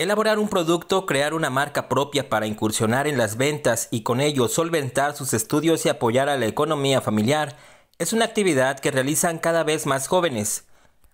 Elaborar un producto, crear una marca propia para incursionar en las ventas y con ello solventar sus estudios y apoyar a la economía familiar es una actividad que realizan cada vez más jóvenes.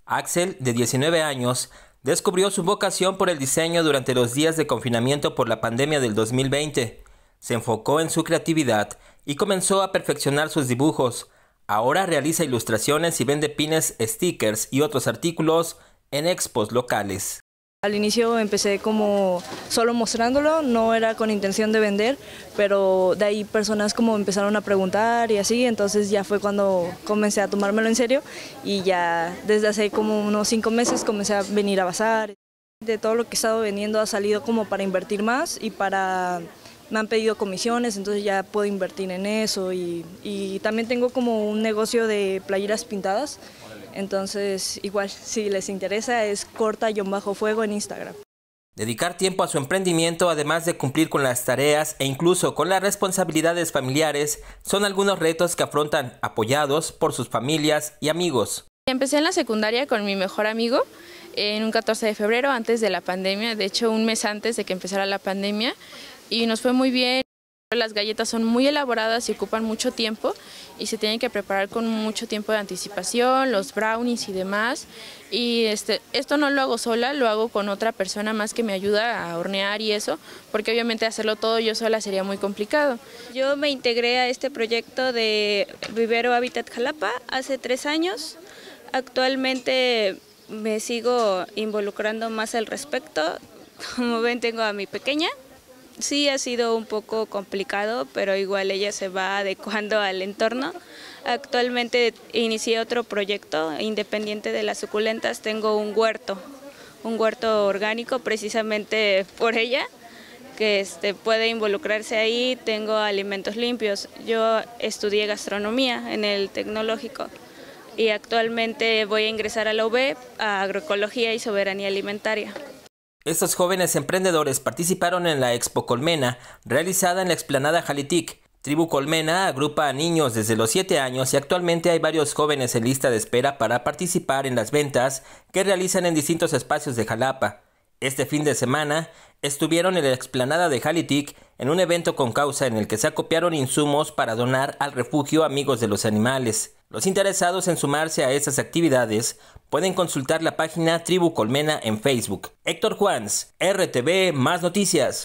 Axel, de 19 años, descubrió su vocación por el diseño durante los días de confinamiento por la pandemia del 2020. Se enfocó en su creatividad y comenzó a perfeccionar sus dibujos. Ahora realiza ilustraciones y vende pines, stickers y otros artículos en expos locales. Al inicio empecé como solo mostrándolo, no era con intención de vender, pero de ahí personas como empezaron a preguntar y así, entonces ya fue cuando comencé a tomármelo en serio y ya desde hace como unos cinco meses comencé a venir a bazar. De todo lo que he estado vendiendo ha salido como para invertir más y para... Me han pedido comisiones, entonces ya puedo invertir en eso y, y también tengo como un negocio de playeras pintadas entonces, igual, si les interesa, es corta-fuego en Instagram. Dedicar tiempo a su emprendimiento, además de cumplir con las tareas e incluso con las responsabilidades familiares, son algunos retos que afrontan apoyados por sus familias y amigos. Empecé en la secundaria con mi mejor amigo en un 14 de febrero, antes de la pandemia, de hecho un mes antes de que empezara la pandemia, y nos fue muy bien. Las galletas son muy elaboradas y ocupan mucho tiempo y se tienen que preparar con mucho tiempo de anticipación, los brownies y demás. Y este, esto no lo hago sola, lo hago con otra persona más que me ayuda a hornear y eso, porque obviamente hacerlo todo yo sola sería muy complicado. Yo me integré a este proyecto de Vivero Habitat Jalapa hace tres años. Actualmente me sigo involucrando más al respecto. Como ven, tengo a mi pequeña, Sí, ha sido un poco complicado, pero igual ella se va adecuando al entorno. Actualmente inicié otro proyecto independiente de las suculentas. Tengo un huerto, un huerto orgánico precisamente por ella que este, puede involucrarse ahí, tengo alimentos limpios. Yo estudié gastronomía en el tecnológico y actualmente voy a ingresar a la UB, a agroecología y soberanía alimentaria. Estos jóvenes emprendedores participaron en la Expo Colmena, realizada en la explanada Jalitic. Tribu Colmena agrupa a niños desde los 7 años y actualmente hay varios jóvenes en lista de espera para participar en las ventas que realizan en distintos espacios de Jalapa. Este fin de semana estuvieron en la explanada de Jalitic en un evento con causa en el que se acopiaron insumos para donar al refugio Amigos de los Animales. Los interesados en sumarse a estas actividades pueden consultar la página Tribu Colmena en Facebook. Héctor Juans, RTV Más Noticias.